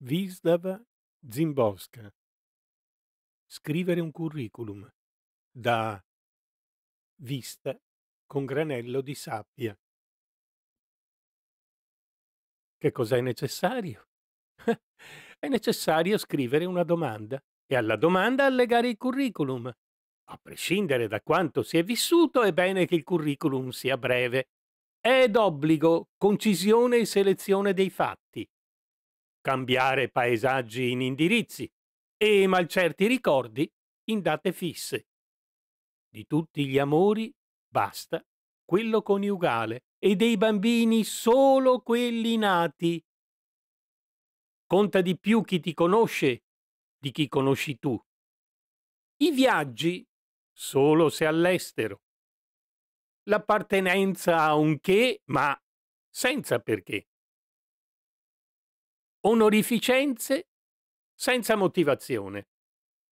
Wisława Zimbowska. Scrivere un curriculum da vista con granello di sabbia. Che cos'è necessario? è necessario scrivere una domanda e alla domanda allegare il curriculum. A prescindere da quanto si è vissuto, è bene che il curriculum sia breve. È d'obbligo concisione e selezione dei fatti cambiare paesaggi in indirizzi e malcerti ricordi in date fisse. Di tutti gli amori basta quello coniugale e dei bambini solo quelli nati. Conta di più chi ti conosce di chi conosci tu. I viaggi solo se all'estero. L'appartenenza a un che, ma senza perché onorificenze senza motivazione.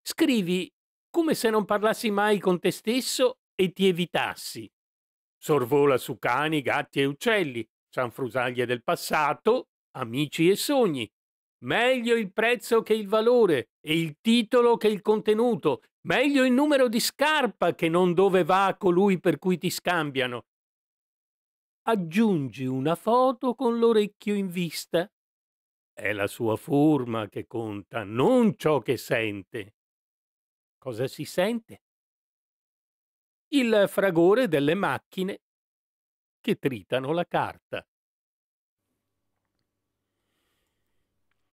Scrivi come se non parlassi mai con te stesso e ti evitassi. Sorvola su cani, gatti e uccelli, sanfrusaglie del passato, amici e sogni. Meglio il prezzo che il valore e il titolo che il contenuto. Meglio il numero di scarpa che non dove va colui per cui ti scambiano. Aggiungi una foto con l'orecchio in vista è la sua forma che conta, non ciò che sente. Cosa si sente? Il fragore delle macchine che tritano la carta.